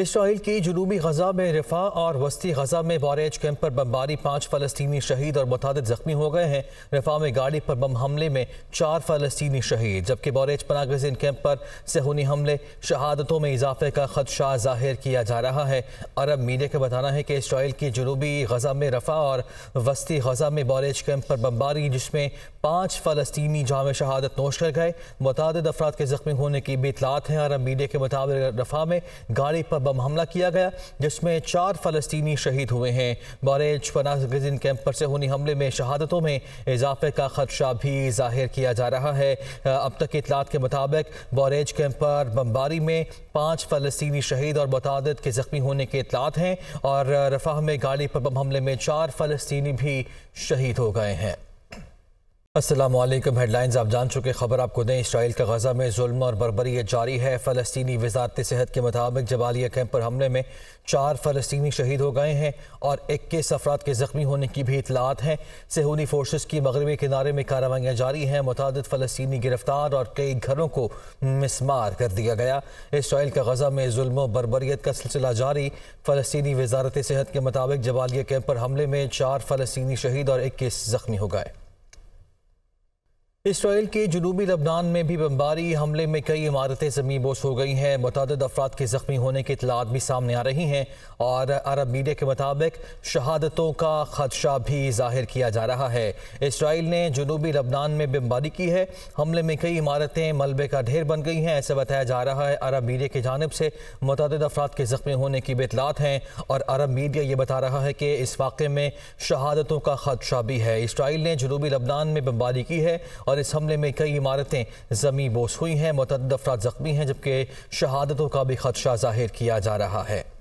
Israel की जनूबी गजा में रिफा और वस्ती गजा में बारेज कैंप पर बमबारी पाँच फलस्तनी शहीद और मुताद जख्मी हो गए हैं रिफा में गाड़ी पर बम हमले में चार फलस्तनी शहीद जबकि बारेज पनागजिन कैंप पर सहूनी हमले शहादतों में इजाफे का खदशा जाहिर किया जा रहा है अरब मीडिया का बताना है कि इसराइल की जनूबी गजा में रफा और वस्ती गजा में बारेज कैंप पर बमबारी जिसमें पाँच फलस्तनी जाम शहादत नोश कर गए मुतद अफराद के जख्मी होने की भी इतलात हैं अरब मीडिया के मुताबिक रफा में गाड़ी पर बम हमला किया गया जिसमें चार फलस्तनी शहीद हुए हैं बारेज पनाजिन कैंप पर से होने हमले में शहादतों में इजाफे का खदशा भी जाहिर किया जा रहा है अब तक इतलात के मुताबिक बारेज कैंप पर बमबारी में पाँच फलस्तनी शहीद और मुतद के ज़ख्मी होने के इतलात हैं और रफाह में गाड़ी पर बम हमले में चार फलस्तनी भी शहीद हो गए हैं असलम हेडलाइंस आप जान चुके खबर आपको दें इसराइल का गजा में जुल्म और बरबरी जारी है फ़लस्तनी वजारत सेहत के मुताबिक जबालिया कैंप पर हमले में चार फ़लस्तनी शहीद हो गए हैं और इक्कीस अफराद के ज़ख्मी होने की भी इतलात हैं सहूली फोर्स की मगरबी किनारे में कार्रवाइयाँ जारी हैं मुतद फ़लस्तनी गिरफ्तार और कई घरों को मिसमार कर दिया गया इसराइल का गजा में जुल्म बरबरीत का सिलसिला जारी फ़लस्तनी वजारत सेहत के मुताबिक जबालिया कैंप पर हमले में चार फ़लस्तनी शहीद और इक्कीस ज़ख्मी हो गए इसराइल के जनूबी लबनान में भी बमबारी हमले में कई इमारतें ज़मीन बोश हो गई हैं मतद अफराद के ज़ख्मी होने की इतलात भी सामने आ रही हैं और अरब मीडिया के मुताबिक शहादतों का खदशा भी जाहिर किया जा रहा है इसराइल ने जनूबी लबनान में बमबारी की है हमले में कई इमारतें मलबे का ढेर बन गई हैं ऐसे बताया जा रहा है अरब मीडिया की जानब से मतद अफराद के ज़ख्मी होने की भी इतलात हैं और अरब मीडिया ये बता रहा है कि इस वाक़े में शहादतों का खदशा भी है इसराइल ने जनूबी लबनान में बमबारी की है और और इस हमले में कई इमारतें जमी बोस हुई हैं मतदद अफराद जख्मी हैं जबकि शहादतों का भी खदशा जाहिर किया जा रहा है